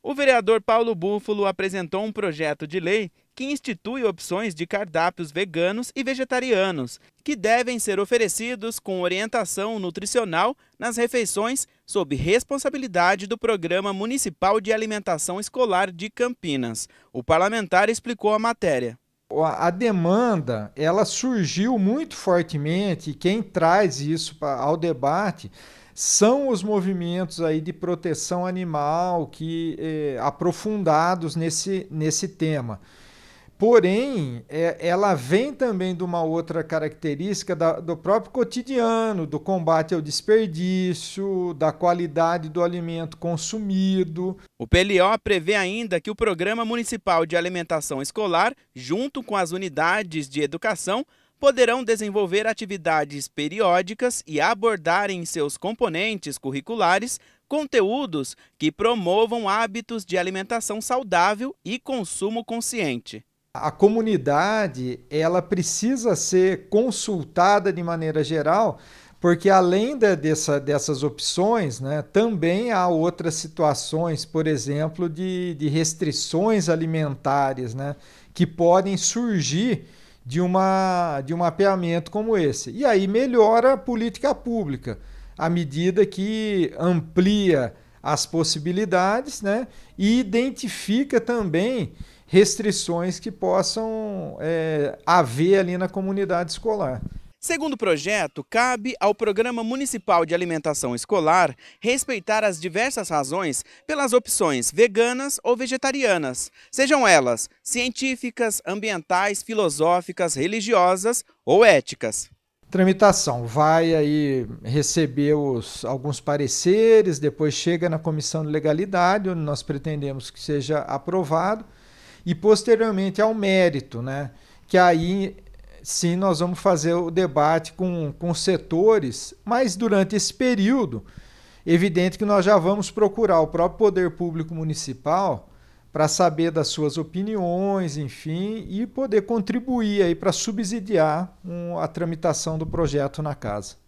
O vereador Paulo Búfalo apresentou um projeto de lei que institui opções de cardápios veganos e vegetarianos, que devem ser oferecidos com orientação nutricional nas refeições, sob responsabilidade do Programa Municipal de Alimentação Escolar de Campinas. O parlamentar explicou a matéria. A demanda, ela surgiu muito fortemente, e quem traz isso ao debate são os movimentos aí de proteção animal que eh, aprofundados nesse, nesse tema. Porém, é, ela vem também de uma outra característica da, do próprio cotidiano, do combate ao desperdício, da qualidade do alimento consumido. O PLO prevê ainda que o Programa Municipal de Alimentação Escolar, junto com as unidades de educação, poderão desenvolver atividades periódicas e abordar em seus componentes curriculares conteúdos que promovam hábitos de alimentação saudável e consumo consciente. A comunidade, ela precisa ser consultada de maneira geral, porque além de, dessa, dessas opções, né, também há outras situações, por exemplo, de, de restrições alimentares, né, que podem surgir de, uma, de um mapeamento como esse. E aí melhora a política pública, à medida que amplia as possibilidades né, e identifica também restrições que possam é, haver ali na comunidade escolar. Segundo o projeto, cabe ao Programa Municipal de Alimentação Escolar respeitar as diversas razões pelas opções veganas ou vegetarianas, sejam elas científicas, ambientais, filosóficas, religiosas ou éticas. Tramitação vai aí receber os, alguns pareceres, depois chega na comissão de legalidade, onde nós pretendemos que seja aprovado, e posteriormente ao mérito, né? Que aí sim, nós vamos fazer o debate com, com setores, mas durante esse período, evidente que nós já vamos procurar o próprio Poder Público Municipal para saber das suas opiniões, enfim, e poder contribuir aí para subsidiar um, a tramitação do projeto na casa.